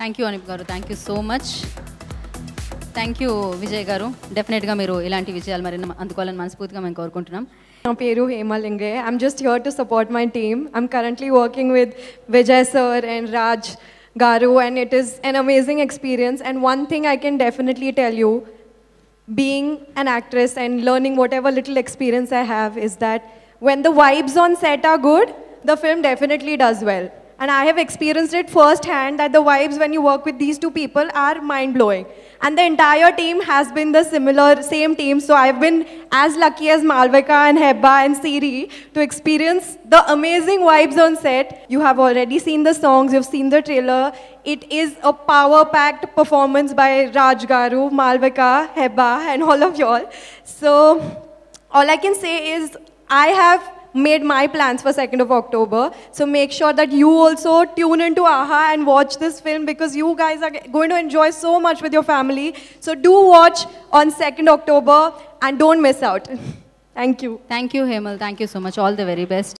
Thank you Anip గారు thank you so much thank you Vijay గారు డెఫినెట్గా మీరు ఇలాంటి విజయాలు మరి అందుకోవాలని మనస్ఫూర్తిగా మేము కోరుకుంటున్నాం నా పేరు Hemalinge I'm just here to support my team I'm currently working with Vijay sir and Raj గారు and it is an amazing experience and one thing I can definitely tell you being an actress and learning whatever little experience I have is that when the vibes on set are good the film definitely does well And I have experienced it firsthand that the vibes when you work with these two people are mind blowing. And the entire team has been the similar, same team. So I've been as lucky as Malvika and Heba and Siri to experience the amazing vibes on set. You have already seen the songs, you've seen the trailer. It is a power packed performance by Rajgaru, Malvika, Heba, and all of y'all. So all I can say is I have made my plans for 2nd of October. So make sure that you also tune into AHA and watch this film because you guys are going to enjoy so much with your family. So do watch on 2nd October and don't miss out. Thank you. Thank you, Hemal. Thank you so much. All the very best.